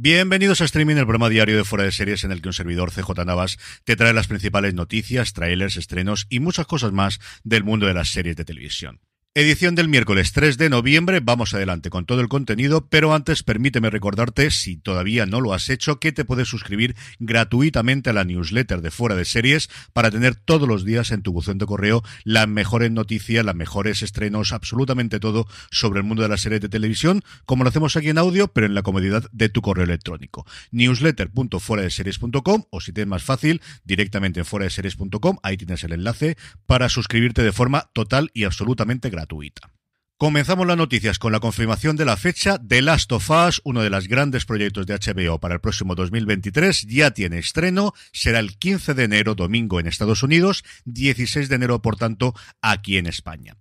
Bienvenidos a Streaming, el programa diario de Fuera de Series en el que un servidor CJ Navas te trae las principales noticias, trailers, estrenos y muchas cosas más del mundo de las series de televisión. Edición del miércoles 3 de noviembre, vamos adelante con todo el contenido, pero antes permíteme recordarte, si todavía no lo has hecho, que te puedes suscribir gratuitamente a la newsletter de Fuera de Series para tener todos los días en tu buzón de correo las mejores noticias, las mejores estrenos, absolutamente todo sobre el mundo de las series de televisión, como lo hacemos aquí en audio, pero en la comodidad de tu correo electrónico. series.com, o si te es más fácil, directamente en fueradeseries.com, ahí tienes el enlace para suscribirte de forma total y absolutamente gratuita Comenzamos las noticias con la confirmación de la fecha de Last of Us, uno de los grandes proyectos de HBO para el próximo 2023, ya tiene estreno, será el 15 de enero, domingo en Estados Unidos, 16 de enero, por tanto, aquí en España.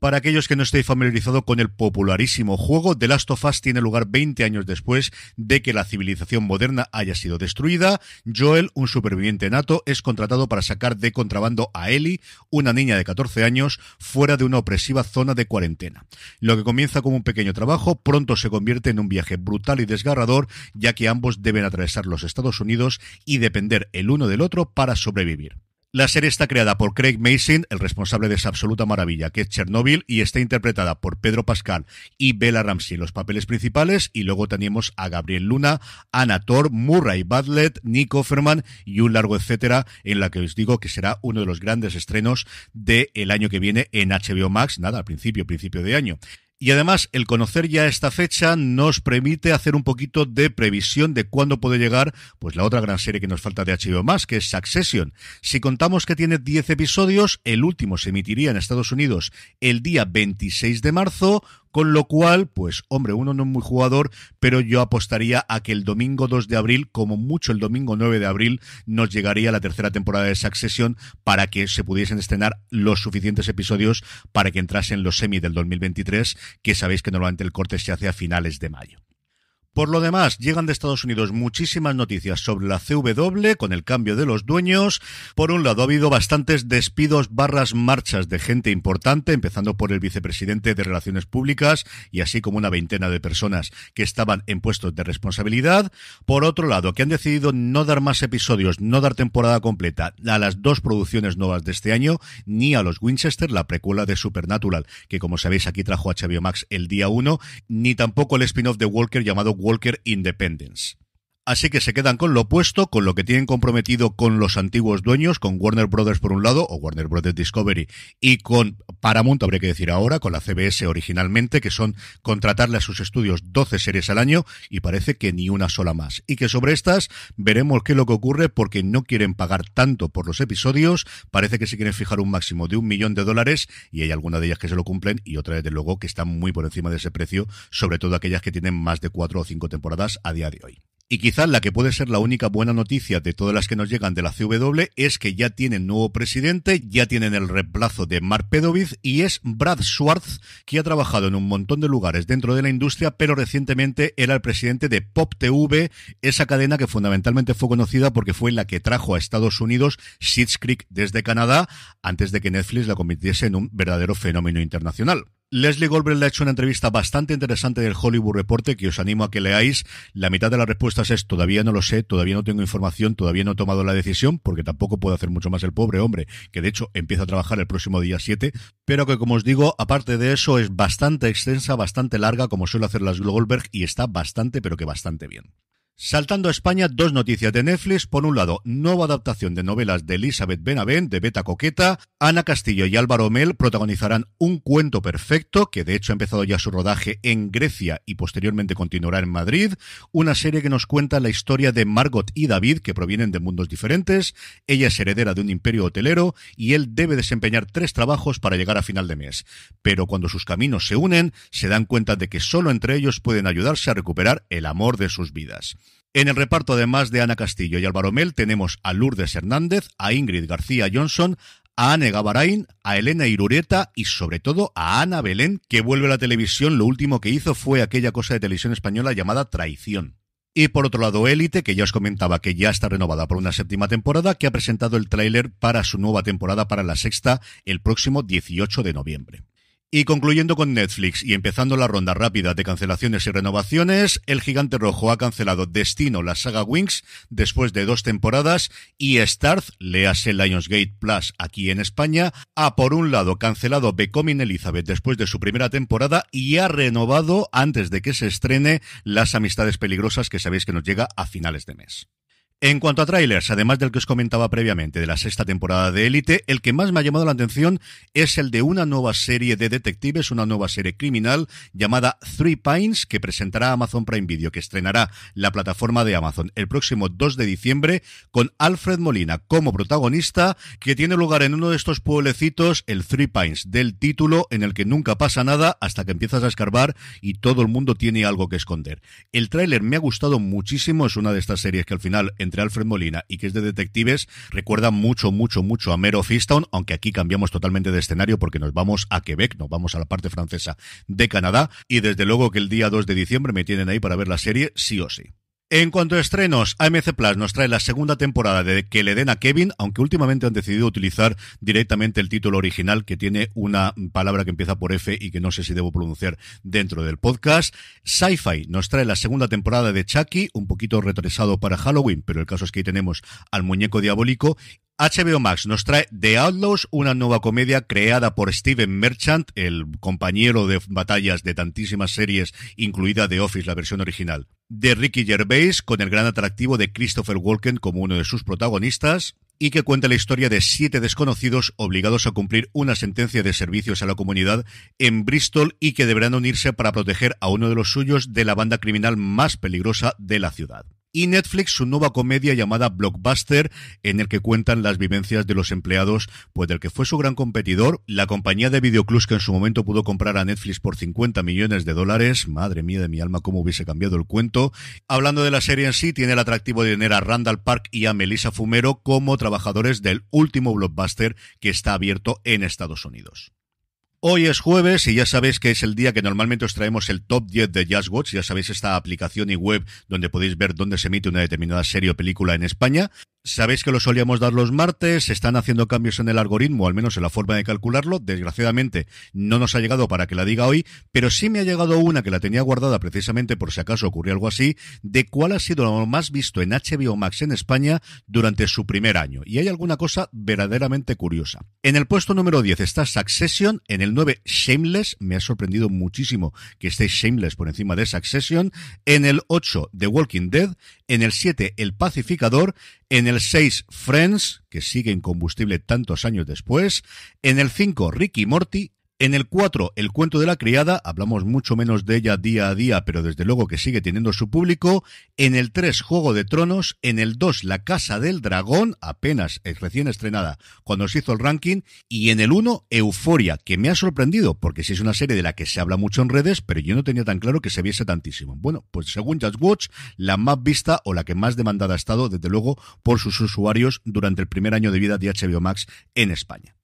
Para aquellos que no estéis familiarizados con el popularísimo juego, The Last of Us tiene lugar 20 años después de que la civilización moderna haya sido destruida. Joel, un superviviente nato, es contratado para sacar de contrabando a Ellie, una niña de 14 años, fuera de una opresiva zona de cuarentena. Lo que comienza como un pequeño trabajo pronto se convierte en un viaje brutal y desgarrador, ya que ambos deben atravesar los Estados Unidos y depender el uno del otro para sobrevivir. La serie está creada por Craig Mason, el responsable de esa absoluta maravilla que es Chernobyl, y está interpretada por Pedro Pascal y Bella Ramsey en los papeles principales. Y luego tenemos a Gabriel Luna, Anna Murray Badlet, Nick Offerman y un largo etcétera, en la que os digo que será uno de los grandes estrenos del año que viene en HBO Max, nada, al principio, principio de año. Y además, el conocer ya esta fecha nos permite hacer un poquito de previsión de cuándo puede llegar pues la otra gran serie que nos falta de HBO más, que es Succession. Si contamos que tiene 10 episodios, el último se emitiría en Estados Unidos el día 26 de marzo con lo cual, pues hombre, uno no es muy jugador, pero yo apostaría a que el domingo 2 de abril, como mucho el domingo 9 de abril, nos llegaría la tercera temporada de Succession para que se pudiesen estrenar los suficientes episodios para que entrasen los semis del 2023, que sabéis que normalmente el corte se hace a finales de mayo. Por lo demás, llegan de Estados Unidos muchísimas noticias sobre la CW con el cambio de los dueños. Por un lado, ha habido bastantes despidos barras marchas de gente importante, empezando por el vicepresidente de Relaciones Públicas y así como una veintena de personas que estaban en puestos de responsabilidad. Por otro lado, que han decidido no dar más episodios, no dar temporada completa a las dos producciones nuevas de este año, ni a los Winchester, la precuela de Supernatural, que como sabéis aquí trajo a HBO Max el día 1, ni tampoco el spin-off de Walker llamado Walker Independence así que se quedan con lo opuesto, con lo que tienen comprometido con los antiguos dueños, con Warner Brothers por un lado, o Warner Brothers Discovery, y con Paramount, habría que decir ahora, con la CBS originalmente, que son contratarle a sus estudios 12 series al año, y parece que ni una sola más. Y que sobre estas veremos qué es lo que ocurre, porque no quieren pagar tanto por los episodios, parece que se quieren fijar un máximo de un millón de dólares, y hay algunas de ellas que se lo cumplen, y otras, desde luego, que están muy por encima de ese precio, sobre todo aquellas que tienen más de cuatro o cinco temporadas a día de hoy. Y quizás la que puede ser la única buena noticia de todas las que nos llegan de la CW es que ya tienen nuevo presidente, ya tienen el reemplazo de Mark Pedovic y es Brad Schwartz, que ha trabajado en un montón de lugares dentro de la industria, pero recientemente era el presidente de Pop TV, esa cadena que fundamentalmente fue conocida porque fue la que trajo a Estados Unidos Schitt's Creek desde Canadá antes de que Netflix la convirtiese en un verdadero fenómeno internacional. Leslie Goldberg le ha hecho una entrevista bastante interesante del Hollywood Reporte que os animo a que leáis. La mitad de las respuestas es todavía no lo sé, todavía no tengo información, todavía no he tomado la decisión, porque tampoco puede hacer mucho más el pobre hombre, que de hecho empieza a trabajar el próximo día 7, pero que como os digo, aparte de eso es bastante extensa, bastante larga, como suele hacer las Goldberg, y está bastante, pero que bastante bien. Saltando a España, dos noticias de Netflix. Por un lado, nueva adaptación de novelas de Elizabeth Benavent, de Beta Coqueta. Ana Castillo y Álvaro Mel protagonizarán Un cuento perfecto, que de hecho ha empezado ya su rodaje en Grecia y posteriormente continuará en Madrid. Una serie que nos cuenta la historia de Margot y David, que provienen de mundos diferentes. Ella es heredera de un imperio hotelero y él debe desempeñar tres trabajos para llegar a final de mes. Pero cuando sus caminos se unen, se dan cuenta de que solo entre ellos pueden ayudarse a recuperar el amor de sus vidas. En el reparto, además de Ana Castillo y Álvaro Mel, tenemos a Lourdes Hernández, a Ingrid García Johnson, a Anne Gabarain, a Elena Irureta y sobre todo a Ana Belén, que vuelve a la televisión. Lo último que hizo fue aquella cosa de televisión española llamada Traición. Y por otro lado, Élite, que ya os comentaba que ya está renovada por una séptima temporada, que ha presentado el tráiler para su nueva temporada para la sexta el próximo 18 de noviembre. Y concluyendo con Netflix y empezando la ronda rápida de cancelaciones y renovaciones, el gigante rojo ha cancelado Destino, la saga Wings, después de dos temporadas, y Starz, léase Lionsgate Plus aquí en España, ha por un lado cancelado Becoming Elizabeth después de su primera temporada y ha renovado antes de que se estrene Las Amistades Peligrosas que sabéis que nos llega a finales de mes. En cuanto a trailers, además del que os comentaba previamente de la sexta temporada de Elite el que más me ha llamado la atención es el de una nueva serie de detectives, una nueva serie criminal llamada Three Pines, que presentará Amazon Prime Video, que estrenará la plataforma de Amazon el próximo 2 de diciembre, con Alfred Molina como protagonista, que tiene lugar en uno de estos pueblecitos, el Three Pines, del título en el que nunca pasa nada hasta que empiezas a escarbar y todo el mundo tiene algo que esconder. El tráiler me ha gustado muchísimo, es una de estas series que al final entre Alfred Molina y que es de detectives, recuerda mucho, mucho, mucho a Mero Fistown, aunque aquí cambiamos totalmente de escenario porque nos vamos a Quebec, nos vamos a la parte francesa de Canadá y desde luego que el día 2 de diciembre me tienen ahí para ver la serie sí o sí. En cuanto a estrenos, AMC Plus nos trae la segunda temporada de Que le den a Kevin, aunque últimamente han decidido utilizar directamente el título original, que tiene una palabra que empieza por F y que no sé si debo pronunciar dentro del podcast. Sci-Fi nos trae la segunda temporada de Chucky, un poquito retrasado para Halloween, pero el caso es que ahí tenemos al muñeco diabólico, HBO Max nos trae The Outlaws, una nueva comedia creada por Steven Merchant, el compañero de batallas de tantísimas series, incluida The Office, la versión original, de Ricky Gervais, con el gran atractivo de Christopher Walken como uno de sus protagonistas, y que cuenta la historia de siete desconocidos obligados a cumplir una sentencia de servicios a la comunidad en Bristol y que deberán unirse para proteger a uno de los suyos de la banda criminal más peligrosa de la ciudad y Netflix su nueva comedia llamada Blockbuster, en el que cuentan las vivencias de los empleados, pues del que fue su gran competidor, la compañía de videoclubs que en su momento pudo comprar a Netflix por 50 millones de dólares, madre mía de mi alma, cómo hubiese cambiado el cuento. Hablando de la serie en sí, tiene el atractivo de tener a Randall Park y a Melissa Fumero como trabajadores del último Blockbuster que está abierto en Estados Unidos. Hoy es jueves y ya sabéis que es el día que normalmente os traemos el top 10 de Jazz Watch. Ya sabéis esta aplicación y web donde podéis ver dónde se emite una determinada serie o película en España. Sabéis que lo solíamos dar los martes, se están haciendo cambios en el algoritmo, al menos en la forma de calcularlo. Desgraciadamente no nos ha llegado para que la diga hoy, pero sí me ha llegado una que la tenía guardada precisamente por si acaso ocurrió algo así, de cuál ha sido lo más visto en HBO Max en España durante su primer año. Y hay alguna cosa verdaderamente curiosa. En el puesto número 10 está Succession, en el 9 Shameless, me ha sorprendido muchísimo que esté Shameless por encima de Succession, en el 8 The Walking Dead, en el 7 El Pacificador, en el seis 6, Friends, que sigue en combustible tantos años después. En el 5, Ricky Morty. En el 4, El cuento de la criada, hablamos mucho menos de ella día a día, pero desde luego que sigue teniendo su público. En el 3, Juego de Tronos. En el 2, La Casa del Dragón, apenas recién estrenada cuando se hizo el ranking. Y en el 1, Euforia, que me ha sorprendido, porque sí es una serie de la que se habla mucho en redes, pero yo no tenía tan claro que se viese tantísimo. Bueno, pues según Just Watch, la más vista o la que más demandada ha estado, desde luego, por sus usuarios durante el primer año de vida de HBO Max en España.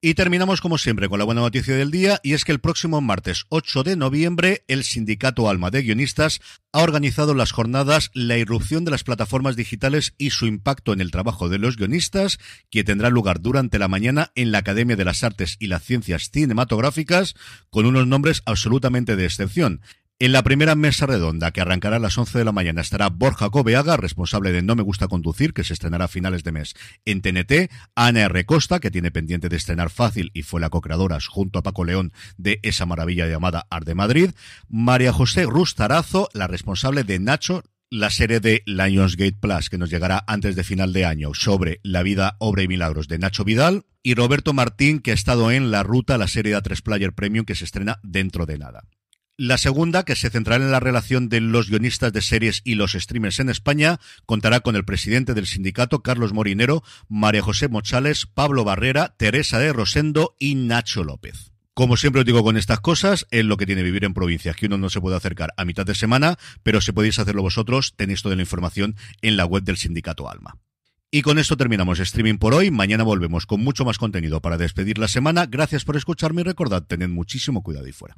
Y terminamos como siempre con la buena noticia del día y es que el próximo martes 8 de noviembre el sindicato Alma de Guionistas ha organizado las jornadas La irrupción de las plataformas digitales y su impacto en el trabajo de los guionistas que tendrá lugar durante la mañana en la Academia de las Artes y las Ciencias Cinematográficas con unos nombres absolutamente de excepción. En la primera mesa redonda, que arrancará a las 11 de la mañana, estará Borja Cobeaga, responsable de No Me Gusta Conducir, que se estrenará a finales de mes en TNT, Ana R. Costa, que tiene pendiente de estrenar Fácil y fue la co-creadora, junto a Paco León, de esa maravilla llamada Art de Madrid, María José Rustarazo, la responsable de Nacho, la serie de Lionsgate Plus que nos llegará antes de final de año sobre la vida, obra y milagros de Nacho Vidal y Roberto Martín que ha estado en La Ruta, la serie de A3 Player Premium que se estrena dentro de nada. La segunda, que se centrará en la relación de los guionistas de series y los streamers en España, contará con el presidente del sindicato, Carlos Morinero, María José Mochales, Pablo Barrera, Teresa de Rosendo y Nacho López. Como siempre os digo con estas cosas, es lo que tiene vivir en provincias, que uno no se puede acercar a mitad de semana, pero si podéis hacerlo vosotros, tenéis toda la información en la web del sindicato Alma. Y con esto terminamos streaming por hoy. Mañana volvemos con mucho más contenido para despedir la semana. Gracias por escucharme y recordad, tened muchísimo cuidado y fuera.